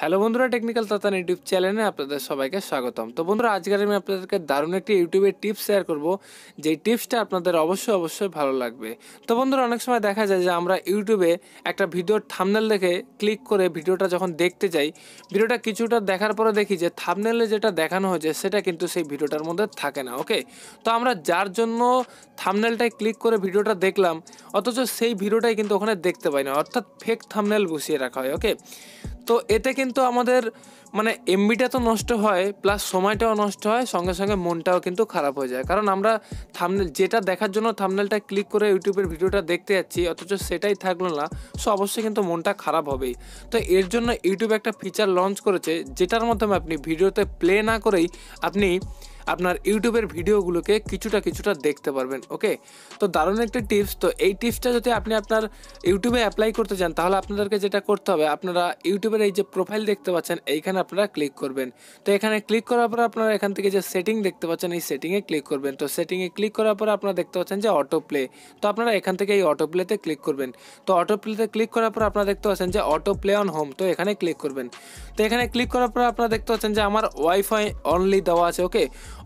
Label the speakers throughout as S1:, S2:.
S1: hello বন্ধুরা technical Tatan YouTube চ্যানেলে আপনাদের সবাইকে স্বাগতম তো বন্ধুরা আজকের আমি আপনাদেরকে দারুণ একটি ইউটিউবের টিপস শেয়ার করব যেই টিপসটা আপনাদের অবশ্যই অবশ্যই ভালো লাগবে তো বন্ধুরা অনেক সময় দেখা যায় যে আমরা ইউটিউবে একটা ভিডিওর থামনেল দেখে ক্লিক করে ভিডিওটা যখন দেখতে যাই ভিডিওটা কিছুটা দেখার পরে দেখি যে থামনেলে যেটা দেখানো হয়েছে সেটা কিন্তু সেই ভিডিওটার মধ্যে থাকে না ওকে তো আমরা যার জন্য থামনেলটায় ক্লিক করে ভিডিওটা দেখলাম অথচ সেই ভিডিওটাই কিন্তু ওখানে দেখতে পাই না অর্থাৎ ফেক থামনেল বসিয়ে রাখা হয় ওকে তো এতে কিন্তু আমাদের মানে এমবিটা তো নষ্ট হয় প্লাস সময়টাও নষ্ট হয় সঙ্গে সঙ্গে মনটাও কিন্তু খারাপ হয়ে যায় কারণ আমরা থামনেল যেটা দেখার জন্য থামনেলটা ক্লিক করে ইউটিউবের ভিডিওটা দেখতে যাচ্ছি অথচ সেটাই থাকলো না সো অবশ্যই কিন্তু মনটা খারাপ হবেই তো এর জন্য ইউটিউব একটা ফিচার লঞ্চ করেছে যেটার মাধ্যমে আপনি ভিডিওতে প্লে না করেই আপনি আপনার ইউটিউবের ভিডিওগুলোকে কিছুটা কিছুটা দেখতে পারবেন ওকে তো দারুণ একটা টিপস তো এই টিপসটা যদি আপনি আপনার ইউটিউবে অ্যাপ্লাই করতে চান তাহলে আপনাদেরকে যেটা করতে হবে আপনারা ইউটিউবের এই যে প্রোফাইল দেখতে পাচ্ছেন এইখানে আপনারা ক্লিক করবেন তো এখানে ক্লিক করার পর আপনারা এখান থেকে যে সেটিং দেখতে পাচ্ছেন এই সেটিংয়ে ক্লিক করবেন তো সেটিংয়ে ক্লিক করার পর আপনারা দেখতে পাচ্ছেন যে অটো প্লে তো আপনারা এখান থেকে এই অটো প্লেতে ক্লিক করবেন তো অটো প্লেতে ক্লিক করার পর আপনারা দেখতে পাচ্ছেন যে অটো প্লে অন হোম তো এখানে ক্লিক করবেন তো এখানে ক্লিক করার পর আপনারা দেখতে পাচ্ছেন যে আমার ওয়াইফাই অনলি দেওয়া আছে ওকে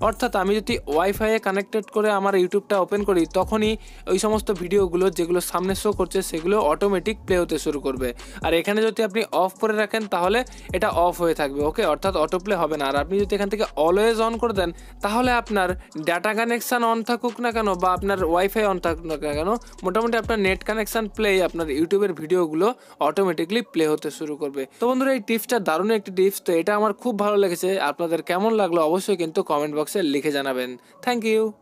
S1: অর্থাৎ আমি যদি ওয়াইফাইয়ে কানেক্টেড করে আমার ইউটিউবটা ওপেন করি তখনই ওই সমস্ত ভিডিওগুলো যেগুলো সামনে শো করছে সেগুলো অটোমেটিক প্লে হতে শুরু করবে আর এখানে যদি আপনি অফ করে রাখেন তাহলে এটা অফ হয়ে থাকবে ওকে অর্থাৎ অটো প্লে হবে না আর আপনি যদি এখান থেকে অলওয়েজ অন করে দেন তাহলে আপনার ডাটা কানেকশান অন থাকুক না কেন বা আপনার ওয়াইফাই অন থাকুক না কেন মোটামুটি আপনার নেট কানেকশান প্লে আপনার ইউটিউবের ভিডিওগুলো অটোমেটিকলি প্লে হতে শুরু করবে তো বন্ধুরা এই টিপসটা দারুণ একটি টিপস তো এটা আমার খুব ভালো লেগেছে আপনাদের কেমন লাগলো অবশ্যই কিন্তু কমেন্ট বক্স বক্সে লিখে জানাবেন থ্যাংক ইউ